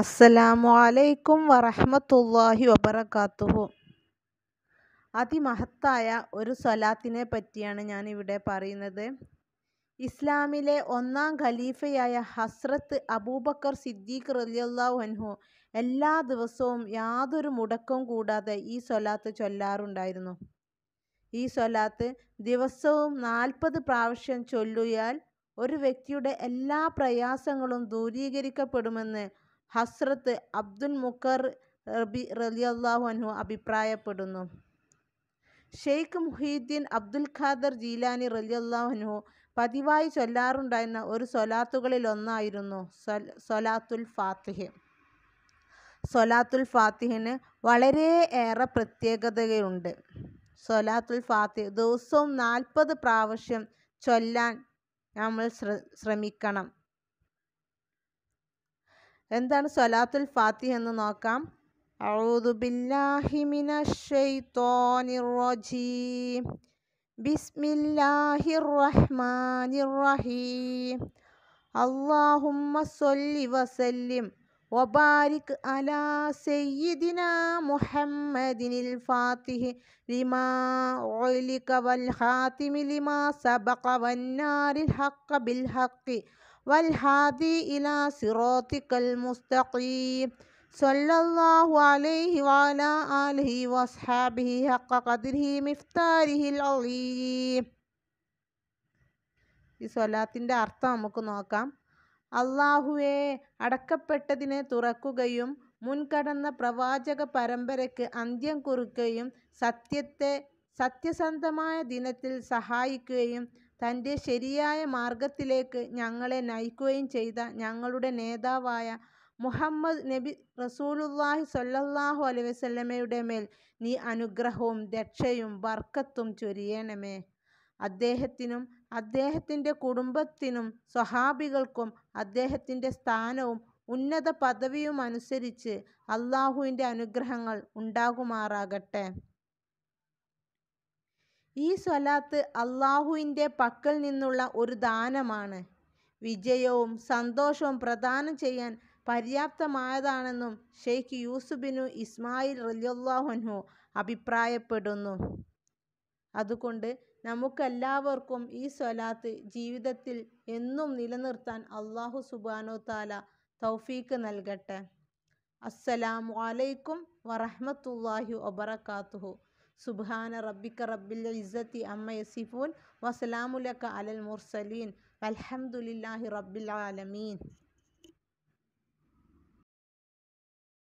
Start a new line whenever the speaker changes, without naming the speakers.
അസ്സലാമു അലൈക്കും വറഹമത്തല്ലാഹി വബറക്കാത്തുഹു അതിമഹത്തായ ഒരു സ്വലാത്തിനെ പറ്റിയാണ് ഞാൻ ഇവിടെ പറയുന്നത് ഇസ്ലാമിലെ ഒന്നാം ഖലീഫയായ ഹസ്രത്ത് അബൂബക്കർ സിദ്ദീഖ് റളിയല്ലാഹു അൻഹു എല്ലാ ദിവസവും യാതൊരു മുടക്കവും കൂടാതെ ഈ സ്വലാത്ത് ചൊല്ലാറുണ്ടായിരുന്നു ഈ സ്വലാത്ത് ദിവസവും നാൽപ്പത് പ്രാവശ്യം ചൊല്ലിയാൽ ഒരു വ്യക്തിയുടെ എല്ലാ പ്രയാസങ്ങളും ദൂരീകരിക്കപ്പെടുമെന്ന് ഹസ്രത്ത് അബ്ദുൽ മുക്കർ റബി റലിയല്ലാഹു അനു അഭിപ്രായപ്പെടുന്നു ഷെയ്ഖ് മുഹീദ്ദീൻ അബ്ദുൽ ഖാദർ ജീലാനി റലിയല്ലാഹു അനു പതിവായി ചൊല്ലാറുണ്ടായിരുന്ന ഒരു സൊലാത്തുകളിൽ ഒന്നായിരുന്നു സൊലാത്തുൽ ഫാത്തിഹ് സൊലാത്തുൽ ഫാത്തിഹിന് വളരെ ഏറെ പ്രത്യേകതയുണ്ട് സൊലാത്തുൽ ഫാത്തിഹ് ദിവസവും നാൽപ്പത് പ്രാവശ്യം ചൊല്ലാൻ നമ്മൾ ശ്രമിക്കണം എന്താണ് സ്വലാത്തുൽ ഫാത്തി എന്ന് നോക്കാം أعوذ بالله من الشيطان الرجيم بسم الله الرحمن الرحيم اللهم صل وسلم وبارك على سيدنا محمد الفاتح لما علق والخاتم لما سبق والنار الحق بالحق والهادي إلى صراطك المستقيم صلى الله عليه وعلى آله وأصحابه حق قدره مفتاره العظيم ഈ സ്വലാത്തിൻ്റെ അർത്ഥം നമുക്ക് നോക്കാം അള്ളാഹുവെ അടക്കപ്പെട്ടതിനെ തുറക്കുകയും മുൻകടന്ന പ്രവാചക പരമ്പരയ്ക്ക് അന്ത്യം കുറിക്കുകയും സത്യത്തെ സത്യസന്ധമായ ദിനത്തിൽ സഹായിക്കുകയും തൻ്റെ ശരിയായ മാർഗത്തിലേക്ക് ഞങ്ങളെ നയിക്കുകയും ചെയ്ത ഞങ്ങളുടെ നേതാവായ മുഹമ്മദ് നബി റസൂലുല്ലാഹി സൊല്ലാഹു വസല്ലമയുടെ മേൽ നീ അനുഗ്രഹവും രക്ഷയും വർക്കത്തും ചൊരിയണമേ അദ്ദേഹത്തിനും അദ്ദേഹത്തിൻ്റെ കുടുംബത്തിനും സ്വഹാബികൾക്കും അദ്ദേഹത്തിൻ്റെ സ്ഥാനവും ഉന്നത പദവിയും അനുസരിച്ച് അള്ളാഹുവിൻ്റെ അനുഗ്രഹങ്ങൾ ഉണ്ടാകുമാറാകട്ടെ ഈ സ്വലാത്ത് അള്ളാഹുവിൻ്റെ പക്കൽ നിന്നുള്ള ഒരു ദാനമാണ് വിജയവും സന്തോഷവും പ്രദാനം ചെയ്യാൻ പര്യാപ്തമായതാണെന്നും ഷെയ്ഖ് യൂസുബിനു ഇസ്മായിൽ റലിയുള്ളാഹുൻഹു അഭിപ്രായപ്പെടുന്നു അതുകൊണ്ട് നമുക്കെല്ലാവർക്കും ഈ സ്വലാത്ത് ജീവിതത്തിൽ എന്നും നിലനിർത്താൻ അള്ളാഹു സുബാനോ താല തൗഫീക്ക് നൽകട്ടെ അസ്സലാമു അലൈക്കും വറഹ്മത്തുള്ളാഹി വബർക്കാത്തുഹു سبحان ربك رب العزة أما يصفون وسلام لك على المرسلين والحمد لله رب العالمين